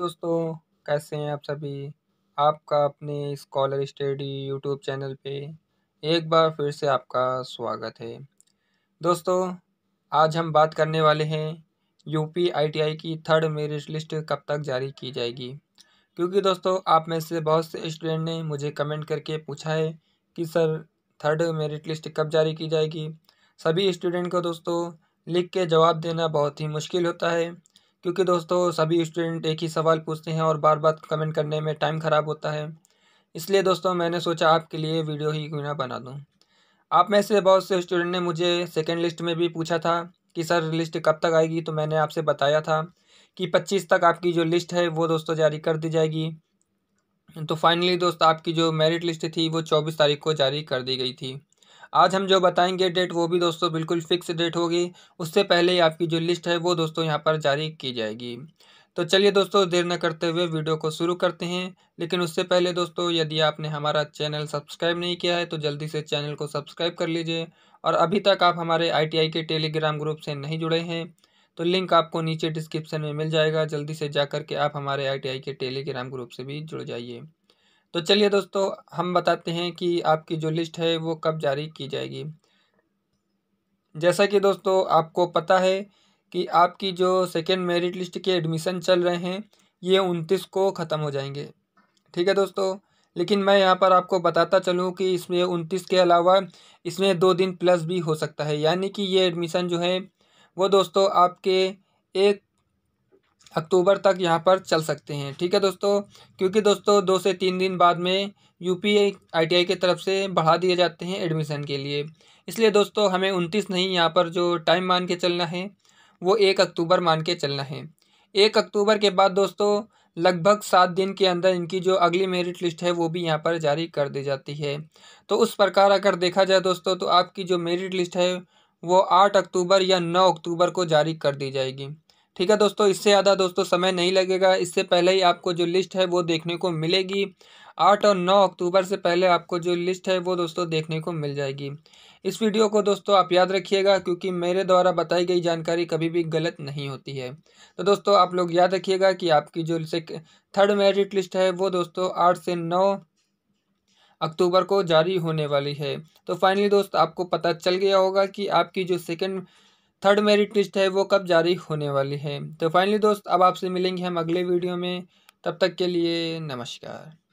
दोस्तों कैसे हैं आप सभी आपका अपने स्कॉलर स्टडी यूट्यूब चैनल पे एक बार फिर से आपका स्वागत है दोस्तों आज हम बात करने वाले हैं यूपी आईटीआई की थर्ड मेरिट लिस्ट कब तक जारी की जाएगी क्योंकि दोस्तों आप में से बहुत से स्टूडेंट ने मुझे कमेंट करके पूछा है कि सर थर्ड मेरिट लिस्ट कब जारी की जाएगी सभी स्टूडेंट को दोस्तों लिख के जवाब देना बहुत ही मुश्किल होता है क्योंकि दोस्तों सभी स्टूडेंट एक ही सवाल पूछते हैं और बार बार कमेंट करने में टाइम ख़राब होता है इसलिए दोस्तों मैंने सोचा आपके लिए वीडियो ही क्यों ना बना दूँ आप में से बहुत से स्टूडेंट ने मुझे सेकेंड लिस्ट में भी पूछा था कि सर लिस्ट कब तक आएगी तो मैंने आपसे बताया था कि पच्चीस तक आपकी जो लिस्ट है वो दोस्तों जारी कर दी जाएगी तो फाइनली दोस्त आपकी जो मेरिट लिस्ट थी वो चौबीस तारीख को जारी कर दी गई थी आज हम जो बताएंगे डेट वो भी दोस्तों बिल्कुल फिक्स डेट होगी उससे पहले ही आपकी जो लिस्ट है वो दोस्तों यहाँ पर जारी की जाएगी तो चलिए दोस्तों देर न करते हुए वीडियो को शुरू करते हैं लेकिन उससे पहले दोस्तों यदि आपने हमारा चैनल सब्सक्राइब नहीं किया है तो जल्दी से चैनल को सब्सक्राइब कर लीजिए और अभी तक आप हमारे आईटीआई के टेलीग्राम ग्रुप से नहीं जुड़े हैं तो लिंक आपको नीचे डिस्क्रिप्शन में मिल जाएगा जल्दी से जा के आप हमारे आई के टेलीग्राम ग्रुप से भी जुड़ जाइए तो चलिए दोस्तों हम बताते हैं कि आपकी जो लिस्ट है वो कब जारी की जाएगी जैसा कि दोस्तों आपको पता है कि आपकी जो सेकेंड मेरिट लिस्ट के एडमिशन चल रहे हैं ये उनतीस को ख़त्म हो जाएंगे ठीक है दोस्तों लेकिन मैं यहाँ पर आपको बताता चलूँ कि इसमें उनतीस के अलावा इसमें दो दिन प्लस भी हो सकता है यानी कि ये एडमिशन जो है वो दोस्तों आपके एक अक्टूबर तक यहाँ पर चल सकते हैं ठीक है दोस्तों क्योंकि दोस्तों दो से तीन दिन बाद में यू पी आई की तरफ से बढ़ा दिए जाते हैं एडमिशन के लिए इसलिए दोस्तों हमें उनतीस नहीं यहाँ पर जो टाइम मान के चलना है वो एक अक्टूबर मान के चलना है एक अक्टूबर के बाद दोस्तों लगभग सात दिन के अंदर इनकी जो अगली मेरिट लिस्ट है वो भी यहाँ पर जारी कर दी जाती है तो उस प्रकार अगर देखा जाए दोस्तों तो आपकी जो मेरिट लिस्ट है वो आठ अक्टूबर या नौ अक्टूबर को जारी कर दी जाएगी ठीक है दोस्तों इससे ज़्यादा दोस्तों समय नहीं लगेगा इससे पहले ही आपको जो लिस्ट है वो देखने को मिलेगी आठ और नौ अक्टूबर से पहले आपको जो लिस्ट है वो दोस्तों देखने को मिल जाएगी इस वीडियो को दोस्तों आप याद रखिएगा क्योंकि मेरे द्वारा बताई गई जानकारी कभी भी गलत नहीं होती है तो दोस्तों आप लोग याद रखिएगा कि आपकी जो थर्ड मेरिट लिस्ट है वो दोस्तों आठ से नौ अक्टूबर को जारी होने वाली है तो फाइनली दोस्त आपको पता चल गया होगा कि आपकी जो सेकेंड थर्ड मेरिट लिस्ट है वो कब जारी होने वाली है तो फाइनली दोस्त अब आपसे मिलेंगे हम अगले वीडियो में तब तक के लिए नमस्कार